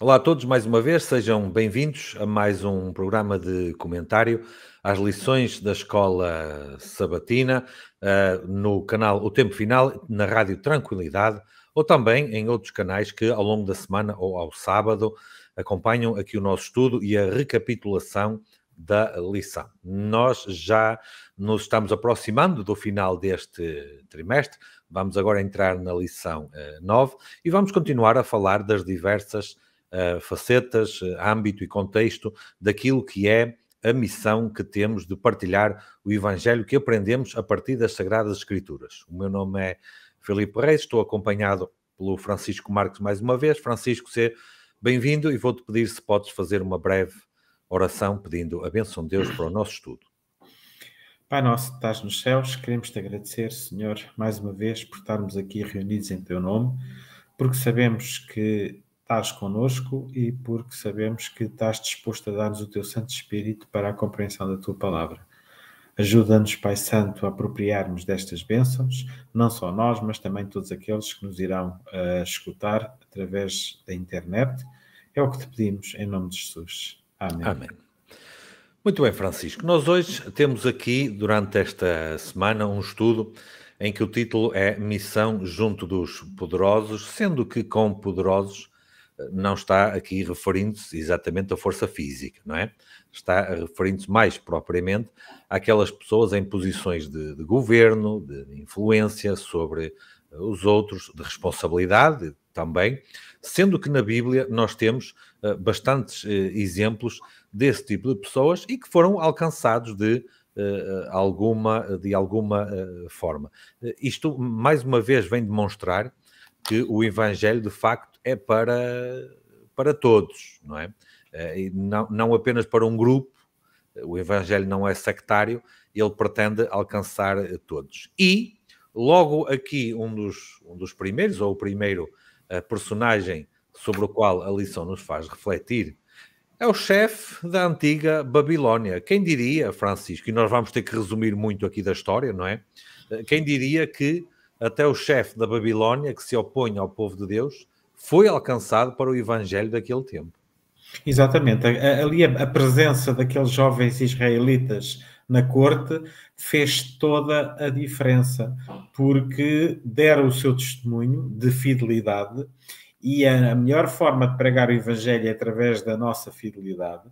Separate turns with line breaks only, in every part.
Olá a todos, mais uma vez, sejam bem-vindos a mais um programa de comentário às lições da Escola Sabatina uh, no canal O Tempo Final, na Rádio Tranquilidade ou também em outros canais que ao longo da semana ou ao sábado acompanham aqui o nosso estudo e a recapitulação da lição. Nós já nos estamos aproximando do final deste trimestre, vamos agora entrar na lição uh, eh, 9 e vamos continuar a falar das diversas uh, facetas, eh, âmbito e contexto daquilo que é a missão que temos de partilhar o Evangelho que aprendemos a partir das Sagradas Escrituras. O meu nome é Felipe Reis, estou acompanhado pelo Francisco Marques mais uma vez. Francisco, seja bem-vindo e vou-te pedir se podes fazer uma breve oração pedindo a benção de Deus para o nosso estudo.
Pai nosso que estás nos céus, queremos te agradecer, Senhor, mais uma vez por estarmos aqui reunidos em teu nome, porque sabemos que estás conosco e porque sabemos que estás disposto a dar-nos o teu Santo Espírito para a compreensão da tua palavra. Ajuda-nos, Pai Santo, a apropriarmos destas bênçãos, não só nós, mas também todos aqueles que nos irão uh, escutar através da internet. É o que te pedimos, em nome de Jesus.
Amém. Amém. Muito bem, Francisco. Nós hoje temos aqui, durante esta semana, um estudo em que o título é Missão junto dos Poderosos, sendo que com poderosos não está aqui referindo-se exatamente à força física, não é? Está referindo-se mais propriamente àquelas pessoas em posições de, de, governo, de influência sobre eh, os outros, de responsabilidade também, sendo que na Bíblia nós temos uh, bastantes uh, exemplos desse tipo de pessoas e que foram alcançados de uh, alguma, de alguma forma. isto, mais uma vez, vem demonstrar que o Evangelho de facto é para, para todos, não é? Eh, e não, não apenas para um grupo, o Evangelho não é sectário, ele pretende alcançar eh, todos. E logo aqui, um dos, um dos primeiros, ou o primeiro eh, personagem sobre o qual a lição nos faz refletir, é o chefe da antiga Babilónia. Quem diria, Francisco, e nós vamos ter que resumir muito aqui da história, não é? Quem diria que até o chefe da Babilônia, que se opõe ao povo de Deus, foi alcançado para o evangelho daquele tempo. Exatamente. Ali
a, presença daqueles jovens israelitas na corte fez toda a diferença, porque deram o seu testemunho de fidelidade e a, melhor forma de pregar o evangelho é através da nossa fidelidade.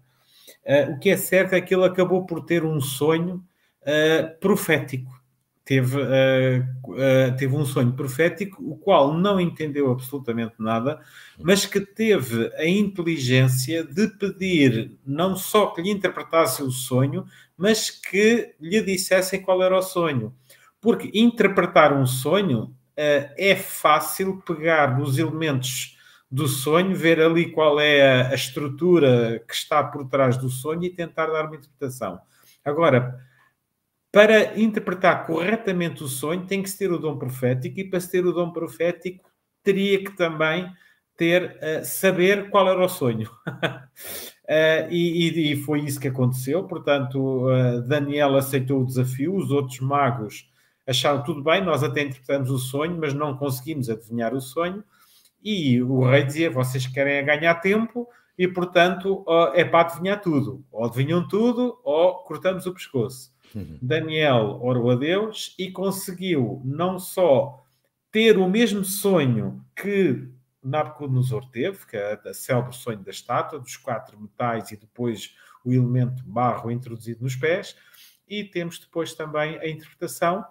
Eh, o que é certo é que ele acabou por ter um sonho eh, profético teve, uh, uh, teve um sonho profético, o qual não entendeu absolutamente nada, mas que teve a inteligência de pedir não só que lhe interpretasse o sonho, mas que lhe dissessem qual era o sonho. Porque interpretar um sonho uh, é fácil pegar nos elementos do sonho, ver ali qual é a estrutura que está por trás do sonho e tentar dar uma interpretação. Agora, para interpretar corretamente o sonho, tem que se ter o dom profético, e para se ter o dom profético, teria que também ter uh, saber qual era o sonho. uh, e, e, foi isso que aconteceu. Portanto, uh, Daniel aceitou o desafio, os outros magos acharam tudo bem, nós até interpretamos o sonho, mas não conseguimos adivinhar o sonho. E o rei dizia: vocês querem ganhar tempo e, portanto, é para adivinhar tudo. Ou adivinham tudo ou cortamos o pescoço. Uhum. Daniel orou a Deus e conseguiu não só ter o mesmo sonho que Nabucodonosor teve, que é o célebre sonho da estátua, dos quatro metais e depois o elemento barro introduzido nos pés, e temos depois também a interpretação,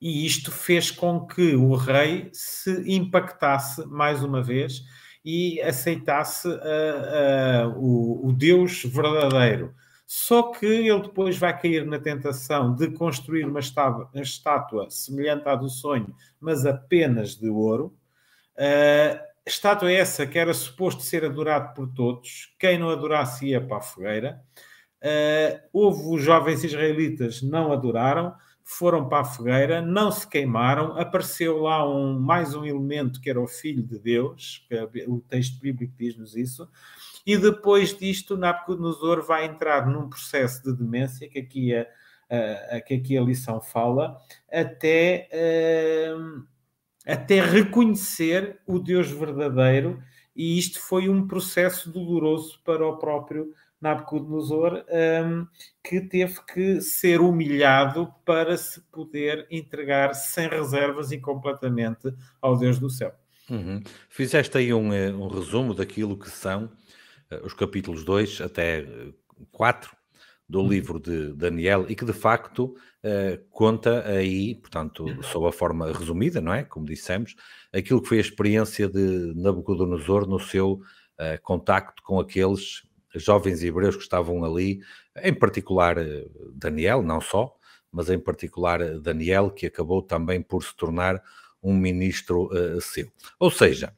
e isto fez com que o rei se impactasse mais uma vez e aceitasse uh, uh, o, o Deus verdadeiro só que ele depois vai cair na tentação de construir uma estátua, uma estátua semelhante à do sonho, mas apenas de ouro. Uh, estátua é essa que era suposto ser adorado por todos, quem não adorasse ia para a fogueira. Uh, houve os jovens israelitas não adoraram, foram para a fogueira, não se queimaram. Apareceu lá um, mais um elemento que era o filho de Deus, o texto bíblico diz-nos isso. E depois disto, Nabucodonosor vai entrar num processo de demência, que aqui a, é, a, a que aqui a lição fala, até, hum, até reconhecer o Deus verdadeiro, e isto foi um processo doloroso para o próprio Nabucodonosor, um, que teve que ser humilhado para se poder entregar sem reservas e completamente ao Deus do céu.
Uhum. Fizeste aí um, eh, um resumo daquilo que são eh, os capítulos 2 até 4 eh, do uhum. livro de Daniel e que de facto eh, conta aí, portanto, uhum. sob a forma resumida, não é? Como dissemos, aquilo que foi a experiência de Nabucodonosor no seu contacto com aqueles jovens hebreus que estavam ali, em particular Daniel, não só, mas em particular Daniel, que acabou também por se tornar um ministro seu. Ou seja,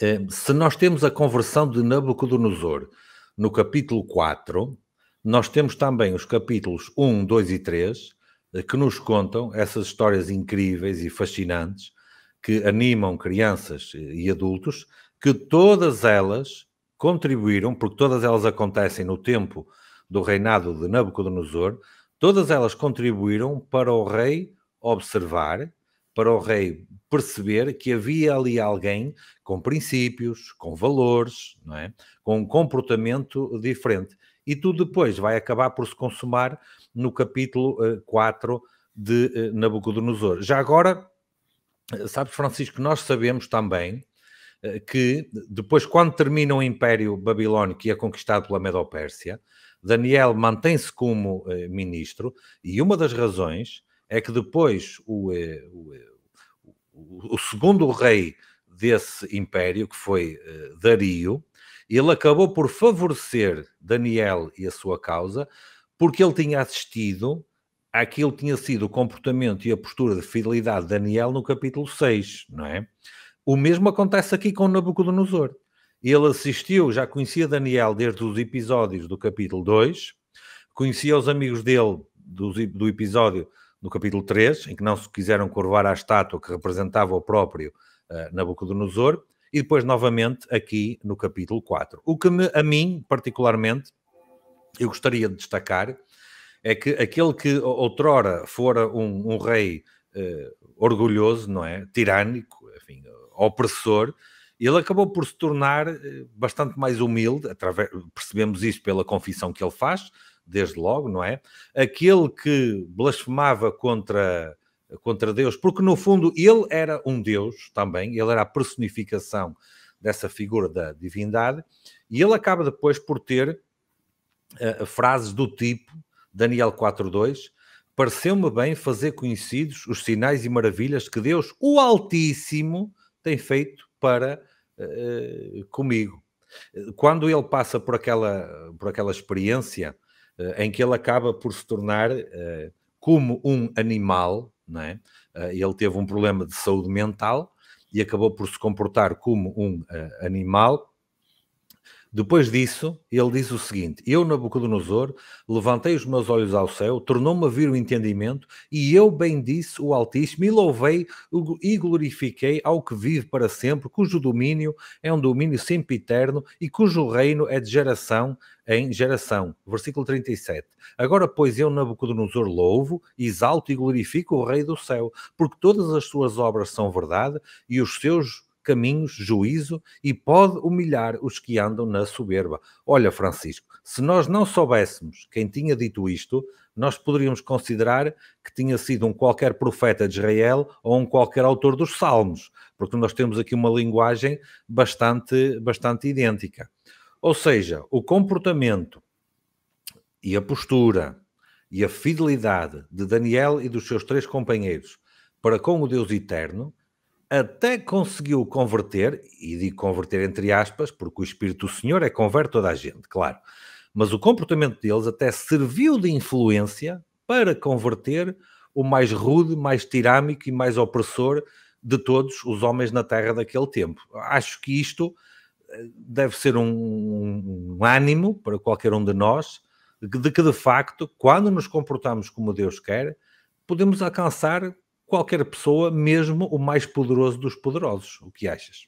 eh, se nós temos a conversão de Nabucodonosor no capítulo 4, nós temos também os capítulos 1, 2 e 3, eh, que nos contam essas histórias incríveis e fascinantes que animam crianças e adultos, que todas elas contribuíram, porque todas elas acontecem no tempo do reinado de Nabucodonosor, todas elas contribuíram para o rei observar para o rei perceber que havia ali alguém com princípios, com valores, não é? com um comportamento diferente. E tudo depois vai acabar por se consumar no capítulo uh, eh, 4 de uh, Nabucodonosor. Já agora, eh, sabes, Francisco, nós sabemos também uh, que depois, quando termina o Império Babilónico e é conquistado pela Medopérsia, Daniel mantém-se como ministro, e uma das razões é que depois eh, eh, o, o, o, segundo rei desse império, que foi eh, Dario, ele acabou por favorecer Daniel e a sua causa, porque ele tinha assistido àquilo que tinha sido o comportamento e a postura de fidelidade de Daniel no capítulo 6, não é? O mesmo acontece aqui com Nabucodonosor. Ele assistiu, já conhecia Daniel desde os episódios do capítulo 2, conhecia os amigos dele do, do episódio no capítulo 3, em que não se quiseram curvar à estátua que representava o próprio uh, Nabucodonosor, e depois novamente aqui no capítulo 4. O que me, a mim, particularmente, eu gostaria de destacar é que aquele que outrora fora um, um rei uh, orgulhoso, não é? Tirânico, enfim, opressor, ele acabou por se tornar eh, bastante mais humilde, através, percebemos isso pela confissão que ele faz, desde logo, não é? Aquele que blasfemava contra, contra Deus, porque no fundo ele era um Deus também, ele era a personificação dessa figura da divindade, e ele acaba depois por ter uh, frases do tipo Daniel 4.2, pareceu-me bem fazer conhecidos os sinais e maravilhas que Deus, o Altíssimo, tem feito para uh, comigo. Quando ele passa por aquela, por aquela experiência eh, em que ele acaba por se tornar eh, como um animal, não é? Eh, ele teve um problema de saúde mental e acabou por se comportar como um animal depois disso, ele diz o seguinte: Eu, Nabucodonosor, levantei os meus olhos ao céu, tornou-me a vir o entendimento, e eu bendisse o Altíssimo, e louvei e glorifiquei ao que vive para sempre, cujo domínio é um domínio sempre eterno e cujo reino é de geração em geração. Versículo 37. Agora, pois, eu, Nabucodonosor, louvo, exalto e glorifico o Rei do céu, porque todas as suas obras são verdade e os seus caminhos, juízo e pode humilhar os que andam na soberba. Olha, Francisco, se nós não soubéssemos quem tinha dito isto, nós poderíamos considerar que tinha sido um qualquer profeta de Israel ou um qualquer autor dos Salmos, porque nós temos aqui uma linguagem bastante, bastante idêntica. Ou seja, o comportamento e a postura e a fidelidade de Daniel e dos seus três companheiros para com o Deus eterno até conseguiu converter, e digo converter entre aspas, porque o Espírito do Senhor é converte toda a gente, claro. Mas o comportamento deles até serviu de influência para converter o mais rude, mais tirâmico e mais opressor de todos os homens na terra daquele tempo. Acho que isto eh, deve ser um, um ânimo para qualquer um de nós, de que de facto, quando nos comportamos como Deus quer, podemos alcançar qualquer pessoa, mesmo o mais poderoso dos poderosos. O que achas?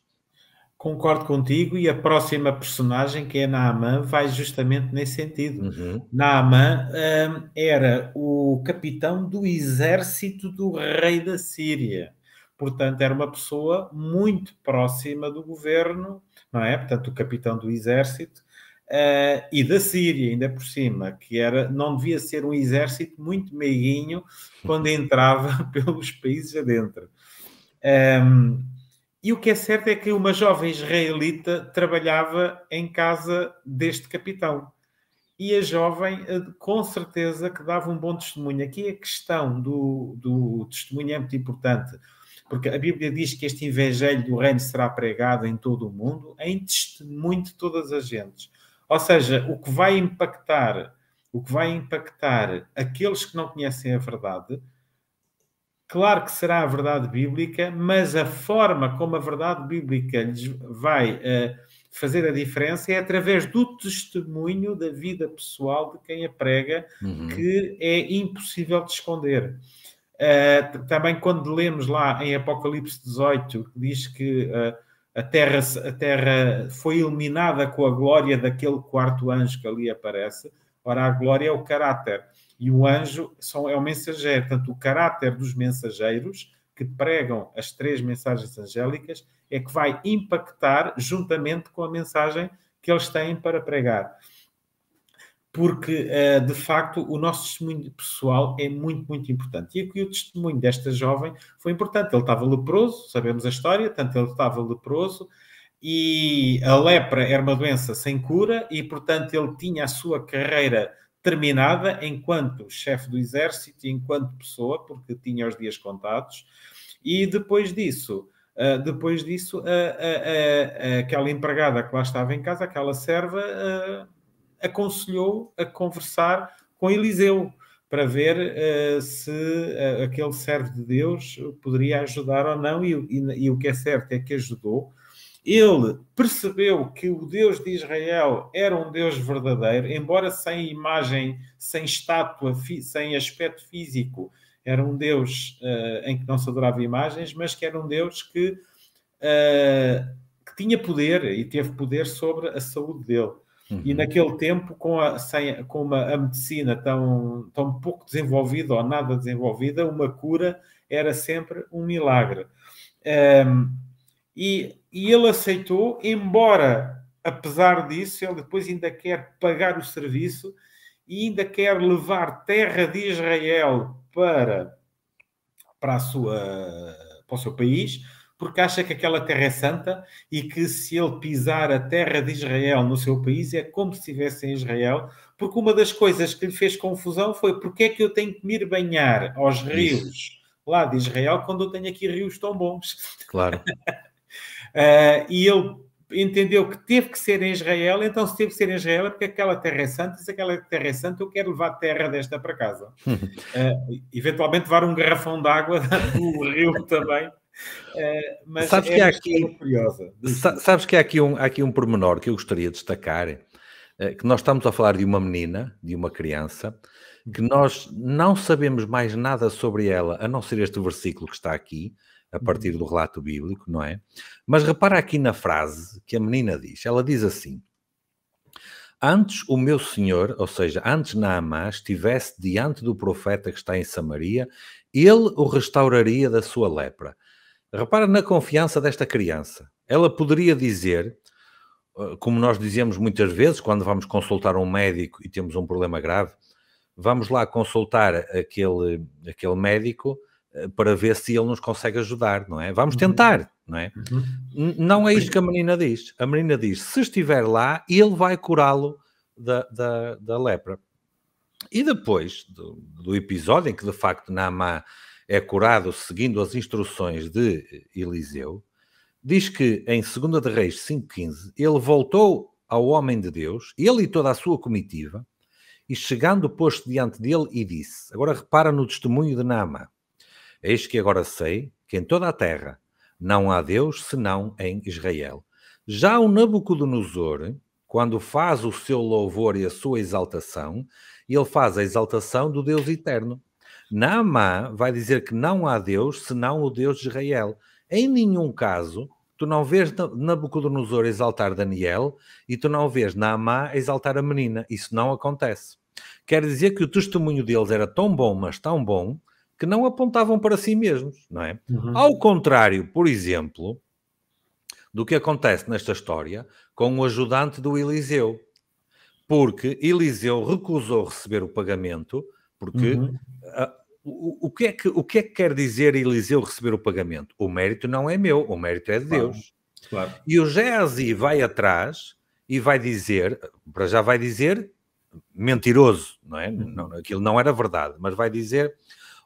Concordo contigo e a próxima personagem, que é Naaman, vai justamente nesse sentido. Uhum. Naaman um, era o capitão do exército do rei da Síria. Portanto, era uma pessoa muito próxima do governo, não é? Portanto, o capitão do exército Uh, e da Síria, ainda por cima, que era, não devia ser um exército muito meiguinho quando entrava pelos países adentro. Um, ehm, e o que é certo é que uma jovem israelita trabalhava em casa deste capitão. E a jovem, eh, com certeza, que dava um bom testemunho. Aqui é a questão do, do testemunho é muito importante, porque a Bíblia diz que este evangelho do reino será pregado em todo o mundo, em testemunho de todas as gentes. Ou seja, o que vai impactar, o que vai impactar aqueles que não conhecem a verdade, claro que será a verdade bíblica, mas a forma como a verdade bíblica lhes vai uh, fazer a diferença é através do testemunho da vida pessoal de quem a prega, uhum. que é impossível de esconder. Uh, também quando lemos lá em Apocalipse 18, diz que uh, a terra, a terra foi iluminada com a glória daquele quarto anjo que ali aparece. Ora, a glória é o caráter e o anjo são, é o mensageiro. Portanto, o caráter dos mensageiros que pregam as três mensagens angélicas é que vai impactar juntamente com a mensagem que eles têm para pregar porque eh, de facto o nosso testemunho pessoal é muito, muito importante. E aqui o testemunho desta jovem foi importante. Ele estava leproso, sabemos a história, tanto ele estava leproso, e a lepra era uma doença sem cura, e portanto ele tinha a sua carreira terminada enquanto chefe do exército e enquanto pessoa, porque tinha os dias contados, e depois disso. Uh, depois disso, uh, uh, aquela empregada que lá estava em casa, aquela serva, eh, aconselhou a conversar com Eliseu para ver uh, se uh, aquele servo de Deus poderia ajudar ou não, e, e, e, o que é certo é que ajudou. Ele percebeu que o Deus de Israel era um Deus verdadeiro, embora sem imagem, sem estátua, sem aspecto físico. Era um Deus uh, em que não se adorava imagens, mas que era um Deus que, que tinha poder e teve poder sobre a saúde dele. Uhum. E naquele tempo, com, a, sem, com uma, a medicina tão, tão pouco desenvolvida ou nada desenvolvida, uma cura era sempre um milagre. Um, e, e ele aceitou, embora, apesar disso, ele depois ainda quer pagar o serviço e ainda quer levar terra de Israel para, para, a sua, para o seu país porque acha que aquela terra é santa e que se ele pisar a terra de Israel no seu país é como se estivesse em Israel, porque uma das coisas que lhe fez confusão foi porque é que eu tenho que me ir banhar aos rios lá de Israel quando eu tenho aqui rios tão bons. Claro. uh, e ele entendeu que teve que ser em Israel, então se teve que ser em Israel é porque aquela terra é santa, e se aquela terra é santa eu quero levar a terra desta para casa. uh, eventualmente levar um garrafão de água do rio também mas sabes, é que aqui, é curiosa.
sabes que há aqui um, há aqui um pormenor que eu gostaria de destacar, eh, que nós estamos a falar de uma menina, de uma criança, que nós não sabemos mais nada sobre ela, a não ser este versículo que está aqui, a partir do relato bíblico, não é? Mas repara aqui na frase que a menina diz. Ela diz assim: Antes o meu senhor, ou seja, antes Naamá, estivesse diante do profeta que está em Samaria, ele o restauraria da sua lepra. Repara na confiança desta criança. Ela poderia dizer, eh, como nós dizemos muitas vezes, quando vamos consultar um médico e temos um problema grave, vamos lá consultar aquele, aquele médico eh, para ver se ele nos consegue ajudar, não é? Vamos uhum. tentar, não é? Uhum. Não é isto que a menina diz. A menina diz: se estiver lá, ele vai curá-lo da, da, da lepra. E depois do, do, episódio em que de facto Naamá é curado seguindo as instruções de Eliseu, diz que em 2 de Reis 5.15 ele voltou ao homem de Deus, ele e toda a sua comitiva, e chegando posto diante dele e disse, agora repara no testemunho de Naamã, eis que agora sei que em toda a terra não há Deus senão em Israel. Já o Nabucodonosor, quando faz o seu louvor e a sua exaltação, ele faz a exaltação do Deus eterno. Naamã vai dizer que não há Deus senão o Deus de Israel. Em nenhum caso tu não vês Nabucodonosor exaltar Daniel e tu não vês Naamã exaltar a menina. Isso não acontece. Quer dizer que o testemunho deles era tão bom, mas tão bom, que não apontavam para si mesmos, não é? Uhum. Ao contrário, por exemplo, do que acontece nesta história com o ajudante do Eliseu, porque Eliseu recusou receber o pagamento porque uhum. uh, o, o, que é que, o que é que quer dizer Eliseu receber o pagamento? O mérito não é meu, o mérito é de Deus. Claro. E o Geazi vai atrás e vai dizer, para já vai dizer, mentiroso, não é? Uhum. Não, aquilo não era verdade, mas vai dizer,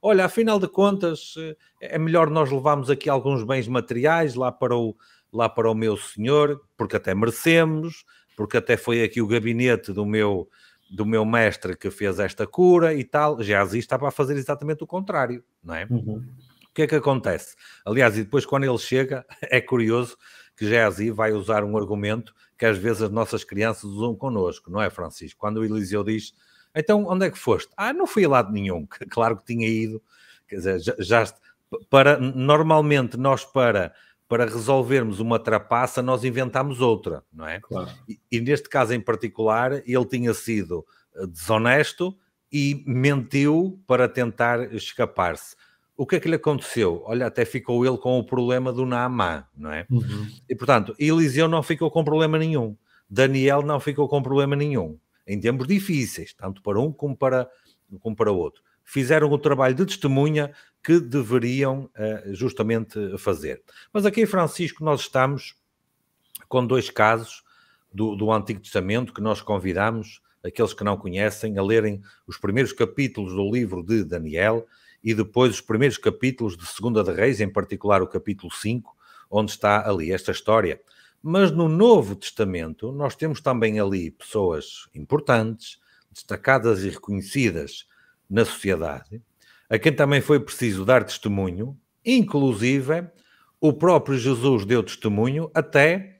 olha, afinal de contas, eh, é melhor nós levarmos aqui alguns bens materiais lá para o, lá para o meu senhor, porque até merecemos, porque até foi aqui o gabinete do meu do meu mestre que fez esta cura e tal, Geazi estava a fazer exatamente o contrário, não é? Uhum. O que é que acontece? Aliás, e depois quando ele chega, é curioso que Geazi vai usar um argumento que às vezes as nossas crianças usam connosco, não é, Francisco? Quando o Eliseu diz, então onde é que foste? Ah, não fui a lado nenhum, claro que tinha ido, quer dizer, já, já para, normalmente nós para para resolvermos uma trapaça, nós inventámos outra, não é? Claro. E, e, neste caso em particular, ele tinha sido eh, desonesto e mentiu para tentar escapar-se. O que é que lhe aconteceu? Olha, até ficou ele com o problema do Naamã, não é? Uhum. E portanto, Eliseu não ficou com problema nenhum, Daniel não ficou com problema nenhum, em tempos difíceis, tanto para um como para, como para outro fizeram o trabalho de testemunha que deveriam uh, justamente fazer. Mas aqui em Francisco nós estamos com dois casos do, do Antigo Testamento que nós convidamos aqueles que não conhecem a lerem os primeiros capítulos do livro de Daniel e depois os primeiros capítulos de Segunda de Reis, em particular o capítulo 5, onde está ali esta história. Mas no Novo Testamento nós temos também ali pessoas importantes, destacadas e reconhecidas na sociedade, a quem também foi preciso dar testemunho, inclusive o próprio Jesus deu testemunho até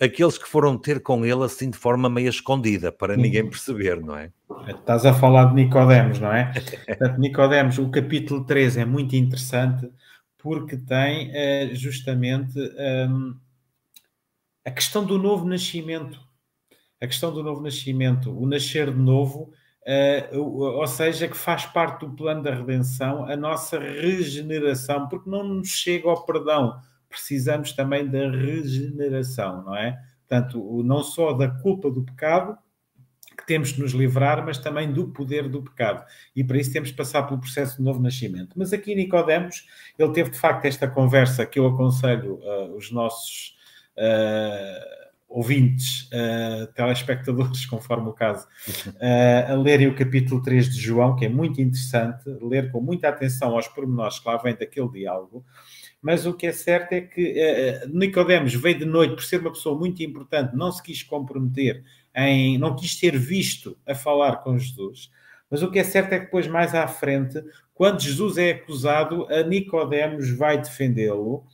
aqueles que foram ter com ele assim de forma meio escondida, para uhum. ninguém perceber, não é? é?
Estás a falar de Nicodemos, não é?
Portanto, Nicodemos, o capítulo 3
é muito interessante porque tem eh, justamente ehm, a questão do novo nascimento. A questão do novo nascimento, o nascer de novo eh, ou seja, que faz parte do plano da redenção, a nossa regeneração, porque não nos chega ao perdão, precisamos também da regeneração, não é? Portanto, não só da culpa do pecado, que temos de nos livrar, mas também do poder do pecado. E para isso temos de passar pelo processo de novo nascimento. Mas aqui Nicodemos, ele teve de facto esta conversa que eu aconselho uh, os nossos uh, ouvintes, uh, telespectadores, conforme o caso, uh, a lerem o capítulo 3 de João, que é muito interessante, ler com muita atenção aos pormenores que lá vem daquele diálogo. Mas o que é certo é que uh, Nicodemos veio de noite por ser uma pessoa muito importante, não se quis comprometer em, não quis ser visto a falar com Jesus. Mas o que é certo é que depois, mais à frente, quando Jesus é acusado, a Nicodemos vai defendê-lo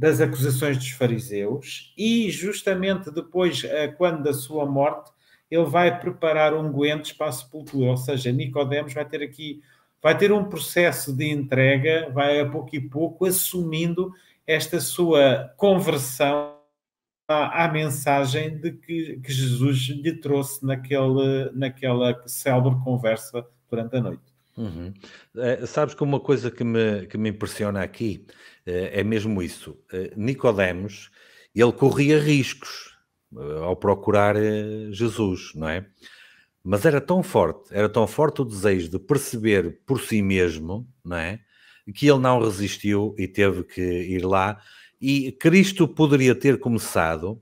das acusações dos fariseus e justamente depois, eh, quando da sua morte, ele vai preparar ungüentos para a sepultura, ou seja, Nicodemos vai ter aqui, vai ter um processo de entrega, vai a pouco e pouco assumindo esta sua conversão à, à mensagem de que, que, Jesus lhe trouxe naquele, naquela célebre conversa durante a noite.
Uhum. Eh, sabes que uma coisa que me, que me impressiona aqui eh, é mesmo isso. Uh, Nicodemos, ele corria riscos ao procurar Jesus, não é? Mas era tão forte, era tão forte o desejo de perceber por si mesmo, não é? Que ele não resistiu e teve que ir lá. E Cristo poderia ter começado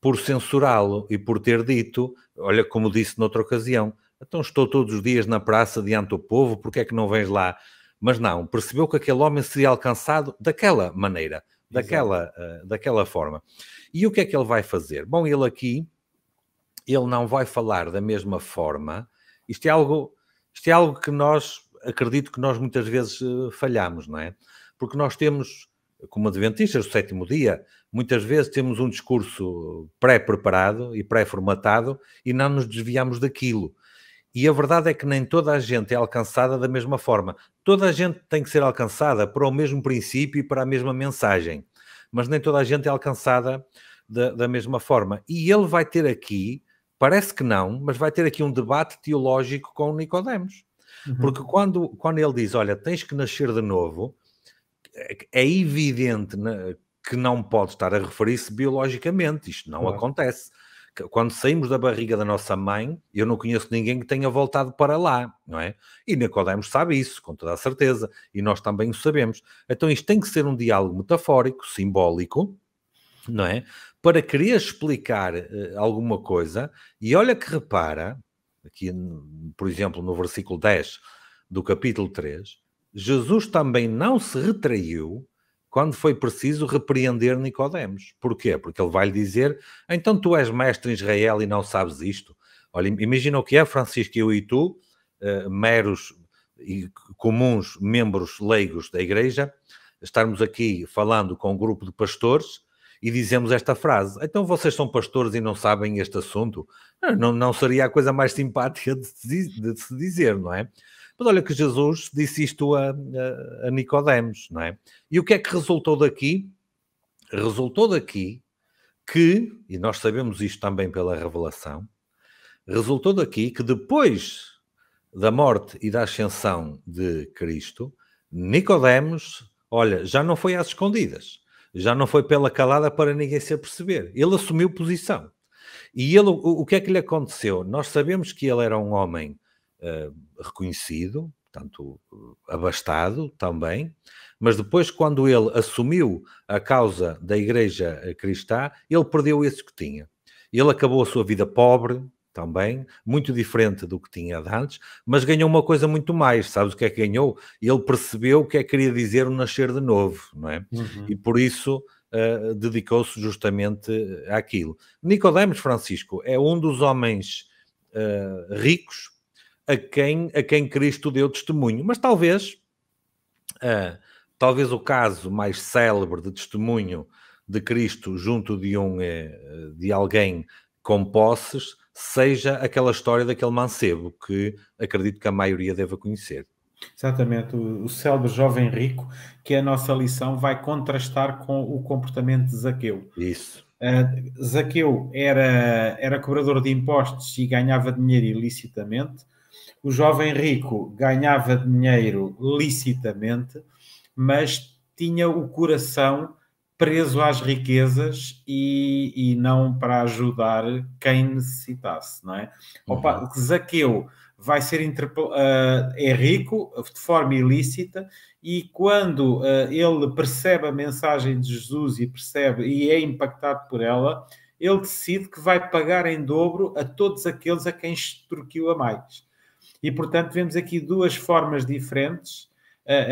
por censurá-lo e por ter dito, olha como disse noutra ocasião, então estou todos os dias na praça diante do povo, porque é que não vens lá? Mas não, percebeu que aquele homem seria alcançado daquela maneira, daquela, uh, daquela forma. E o que é que ele vai fazer? Bom, ele aqui, ele não vai falar da mesma forma. Isto é algo, isto é algo que nós, acredito que nós muitas vezes uh, falhamos, não é? Porque nós temos, como adventistas do sétimo dia, muitas vezes temos um discurso pré-preparado e pré-formatado e não nos desviamos daquilo e a verdade é que nem toda a gente é alcançada da mesma forma. Toda a gente tem que ser alcançada para o mesmo princípio e para a mesma mensagem, mas nem toda a gente é alcançada da, da mesma forma. E ele vai ter aqui, parece que não, mas vai ter aqui um debate teológico com Nicodemos. Uhum. Porque quando, quando ele diz, olha, tens que nascer de novo, é evidente né, que não pode estar a referir-se biologicamente, isto não claro. acontece. Quando saímos da barriga da nossa mãe, eu não conheço ninguém que tenha voltado para lá, não é? E Nicodemus sabe isso, com toda a certeza, e nós também o sabemos. Então isto tem que ser um diálogo metafórico, simbólico, não é? Para querer explicar uh, alguma coisa, e olha que repara, aqui, por exemplo, no versículo 10 do capítulo 3, Jesus também não se retraiu quando foi preciso repreender Nicodemos. Porquê? Porque ele vai lhe dizer: então tu és mestre em Israel e não sabes isto. Olha, imagina o que é, Francisco, eu e tu, uh, meros e comuns membros leigos da Igreja, estarmos aqui falando com um grupo de pastores e dizemos esta frase: então vocês são pastores e não sabem este assunto? Não, não seria a coisa mais simpática de se, de se dizer, não é? Mas olha que Jesus disse isto a, a, a Nicodemos, não é? E o que é que resultou daqui? Resultou daqui que, e nós sabemos isto também pela revelação, resultou daqui que depois da morte e da ascensão de Cristo, Nicodemos, olha, já não foi às escondidas, já não foi pela calada para ninguém se aperceber. Ele assumiu posição. E ele, o, o que é que lhe aconteceu? Nós sabemos que ele era um homem eh, reconhecido, portanto, eh, abastado também, mas depois, quando ele assumiu a causa da Igreja eh, cristã, ele perdeu isso que tinha. Ele acabou a sua vida pobre também, muito diferente do que tinha de antes, mas ganhou uma coisa muito mais, sabes o que é que ganhou? Ele percebeu o que é que queria dizer o nascer de novo, não é? Uhum. E por isso uh, dedicou-se justamente àquilo. Nicodemus Francisco é um dos homens uh, ricos, a quem, a quem Cristo deu testemunho. Mas talvez, uh, talvez o caso mais célebre de testemunho de Cristo junto de, um, eh, de alguém com posses seja aquela história daquele mancebo que acredito que a maioria deva conhecer.
Exatamente, o, o célebre jovem rico, que a nossa lição vai contrastar com o comportamento de Zaqueu. Isso. Uh, Zaqueu era, era cobrador de impostos e ganhava dinheiro ilicitamente o jovem rico ganhava dinheiro licitamente, mas tinha o coração preso às riquezas e, e não para ajudar quem necessitasse, não é? Uhum. Zaqueu vai ser uh, é rico de forma ilícita e quando uh, ele percebe a mensagem de Jesus e percebe e é impactado por ela, ele decide que vai pagar em dobro a todos aqueles a quem extorquiu a mais. E, portanto, vemos aqui duas formas diferentes.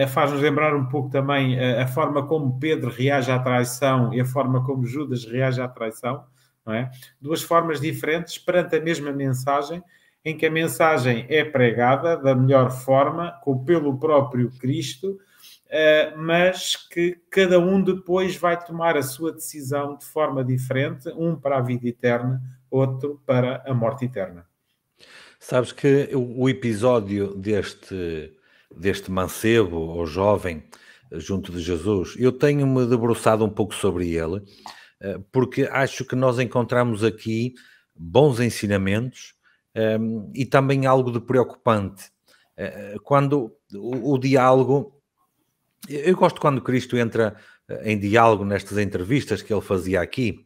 Faz-nos lembrar um pouco também a forma como Pedro reage à traição e a forma como Judas reage à traição. É? Duas formas diferentes perante a mesma mensagem, em que a mensagem é pregada da melhor forma, com, pelo próprio Cristo, mas que cada um depois vai tomar a sua decisão de forma diferente, um para a vida eterna, outro para a morte eterna.
Sabes que o, episódio deste, deste mancebo ou jovem eh, junto de Jesus, eu tenho-me debruçado um pouco sobre ele, eh, porque acho que nós encontramos aqui bons ensinamentos um, ehm, e também algo de preocupante. Eh, quando o, o diálogo. Eu gosto quando Cristo entra em diálogo nestas entrevistas que ele fazia aqui,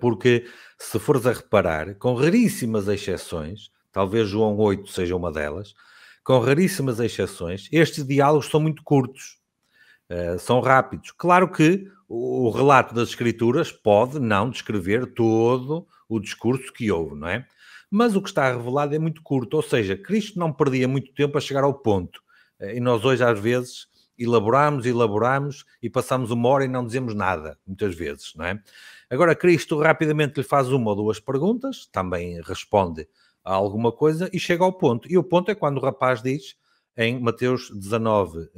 porque se fores a reparar, com raríssimas exceções, talvez João 8 seja uma delas, com raríssimas exceções, estes diálogos são muito curtos, eh, são rápidos. Claro que o relato das Escrituras pode não descrever todo o discurso que houve, não é? Mas o que está revelado é muito curto, ou seja, Cristo não perdia muito tempo a chegar ao ponto. Eh, e nós hoje, às vezes, elaboramos, elaboramos e passamos uma hora e não dizemos nada, muitas vezes, não é? Agora, Cristo rapidamente lhe faz uma ou duas perguntas, também responde a alguma coisa e chega ao ponto. E o ponto é quando o rapaz diz em Mateus 19,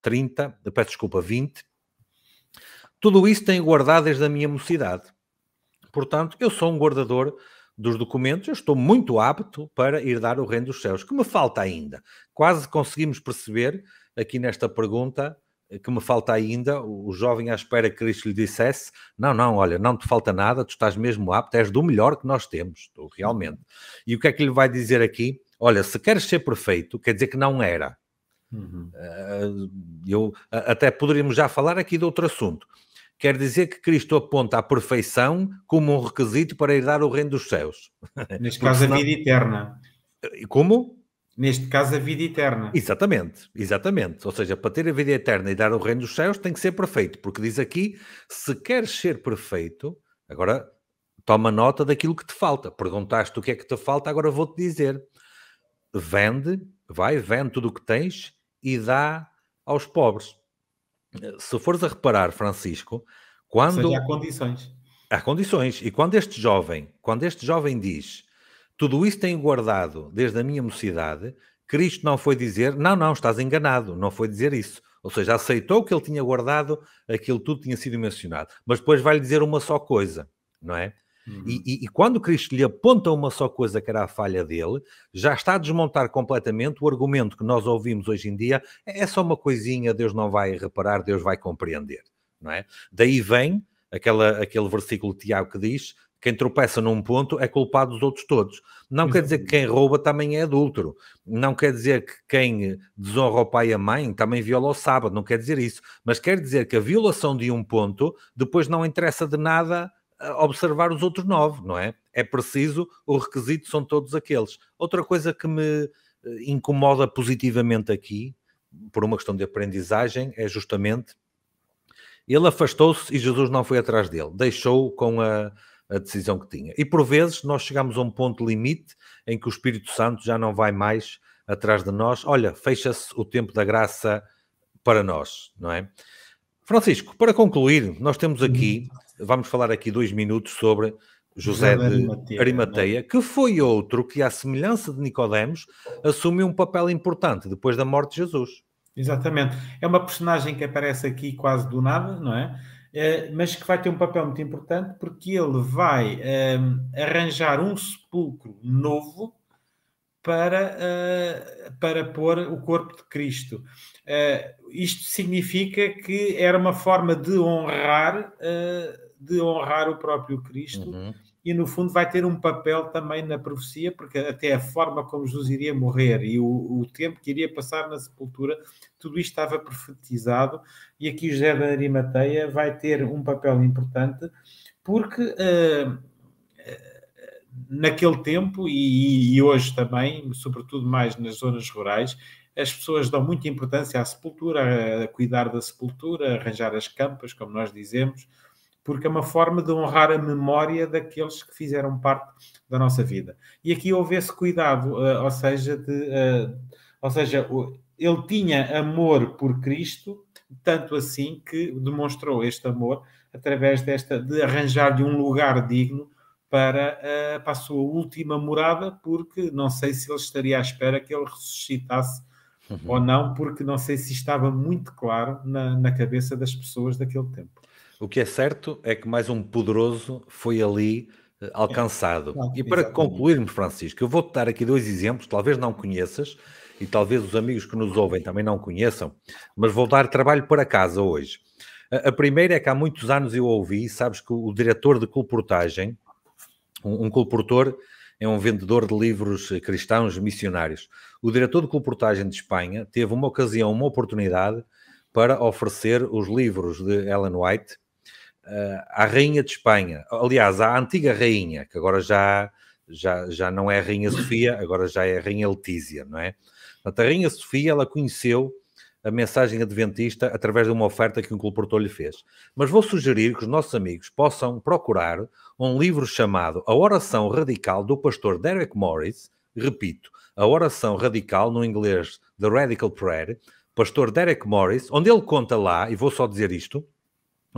30, eh, eh, peço desculpa, 20, tudo isso tenho guardado desde a minha mocidade. Portanto, eu sou um guardador dos documentos, eu estou muito apto para ir dar o reino dos céus. que me falta ainda? Quase conseguimos perceber aqui nesta pergunta eh, que me falta ainda, o jovem à espera que Cristo lhe dissesse: Não, não, olha, não te falta nada, tu estás mesmo apto, és do melhor que nós temos, tu, realmente. E o que é que ele vai dizer aqui? Olha, se queres ser perfeito, quer dizer que não era. Uhum. Eh, eu até poderíamos já falar aqui de outro assunto. Quer dizer que Cristo aponta a perfeição como um requisito para herdar o reino dos céus. Neste caso, senão... a vida eterna. Como? Neste caso, a vida eterna. Exatamente, exatamente. Ou seja, para ter a vida eterna e dar o reino dos céus, tem que ser perfeito, porque diz aqui: se queres ser perfeito, agora toma nota daquilo que te falta. Perguntaste o que é que te falta, agora vou-te dizer. Vende, vai, vende tudo o que tens e dá aos pobres. Se fores a reparar, Francisco, quando. Ou seja, há
condições.
Há condições. E quando este jovem, quando este jovem diz tudo isso tem guardado desde a minha mocidade. Cristo não foi dizer, não, não, estás enganado, não foi dizer isso. Ou seja, aceitou que ele tinha guardado aquilo tudo tinha sido mencionado. Mas depois vai-lhe dizer uma só coisa, não é? Uhum. E, e, e, quando Cristo lhe aponta uma só coisa que era a falha dele, já está a desmontar completamente o argumento que nós ouvimos hoje em dia: é, é só uma coisinha, Deus não vai reparar, Deus vai compreender, não é? Daí vem aquela, aquele versículo de Tiago que diz: quem tropeça num ponto é culpado dos outros todos. Não quer dizer que quem rouba também é adúltero. Não quer dizer que quem desonra o pai e a mãe também viola o sábado. Não quer dizer isso. Mas quer dizer que a violação de um ponto depois não interessa de nada eh, observar os outros nove, não é? É preciso, o requisito são todos aqueles. Outra coisa que me eh, incomoda positivamente aqui, por uma questão de aprendizagem, é justamente ele afastou-se e Jesus não foi atrás dele. Deixou com a a decisão que tinha. E por vezes nós chegamos a um ponto limite em que o Espírito Santo já não vai mais atrás de nós. Olha, fecha-se o tempo da graça para nós, não é? Francisco, para concluir, nós temos uhum. aqui, vamos falar aqui dois minutos sobre José de Arimateia, é? que foi outro que, à semelhança de Nicodemos, assumiu um papel importante depois da morte de Jesus. Exatamente.
É uma personagem que aparece aqui quase do nada, não é? Eh, mas que vai ter um papel muito importante porque ele vai ehm, arranjar um sepulcro novo para, eh, para pôr o corpo de Cristo. Eh, isto significa que era uma forma de honrar, de honrar o próprio Cristo. Uhum e no fundo vai ter um papel também na profecia, porque até a forma como Jesus iria morrer e o, o tempo que iria passar na sepultura, tudo isto estava profetizado, e aqui José de Arimateia vai ter um papel importante, porque uh, naquele tempo e, e hoje também, sobretudo mais nas zonas rurais, as pessoas dão muita importância à sepultura, a cuidar da sepultura, a arranjar as campas, como nós dizemos, porque é uma forma de honrar a memória daqueles que fizeram parte da nossa vida. E aqui houve esse cuidado, uh, ou seja, de, uh, ou seja, ele tinha amor por Cristo, tanto assim que demonstrou este amor através desta de arranjar-lhe um lugar digno para, uh, para a sua última morada, porque não sei se ele estaria à espera que ele ressuscitasse uhum. ou não, porque não sei se estava muito claro na, na cabeça das pessoas daquele tempo.
O que é certo é que mais um poderoso foi ali uh, alcançado. Não, e para concluirmos, Francisco, eu vou-te dar aqui dois exemplos, talvez não conheças, e talvez os amigos que nos ouvem também não conheçam, mas vou dar trabalho para casa hoje. A, a primeira é que há muitos anos eu ouvi, sabes que o diretor de colportagem, um, um colportor é um vendedor de livros eh, cristãos missionários. O diretor de colportagem de Espanha teve uma ocasião, uma oportunidade para oferecer os livros de Ellen White à Rainha de Espanha, aliás, à antiga Rainha, que agora já, já, já não é a Rainha Sofia, agora já é a Rainha Letícia, não é? Portanto, a Rainha Sofia, ela conheceu a mensagem adventista através de uma oferta que um colportor lhe fez. Mas vou sugerir que os nossos amigos possam procurar um livro chamado A Oração Radical do pastor Derek Morris, repito, A Oração Radical, no inglês The Radical Prayer, pastor Derek Morris, onde ele conta lá, e vou só dizer isto,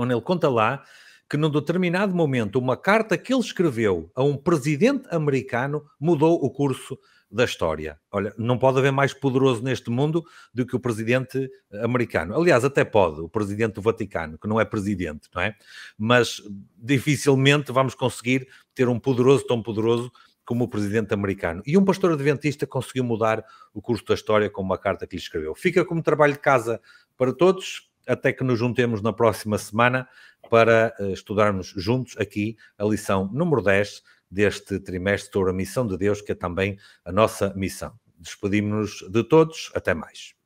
onde ele conta lá que num determinado momento uma carta que ele escreveu a um presidente americano mudou o curso da história. Olha, não pode haver mais poderoso neste mundo do que o presidente eh, americano. Aliás, até pode, o presidente do Vaticano, que não é presidente, não é? Mas dificilmente vamos conseguir ter um poderoso tão poderoso como o presidente americano. E um pastor adventista conseguiu mudar o curso da história com uma carta que lhe escreveu. Fica como trabalho de casa para todos até que nos juntemos na próxima semana para eh, estudarmos juntos aqui a lição número 10 deste trimestre sobre a missão de Deus, que é também a nossa missão. Despedimos-nos de todos, até mais.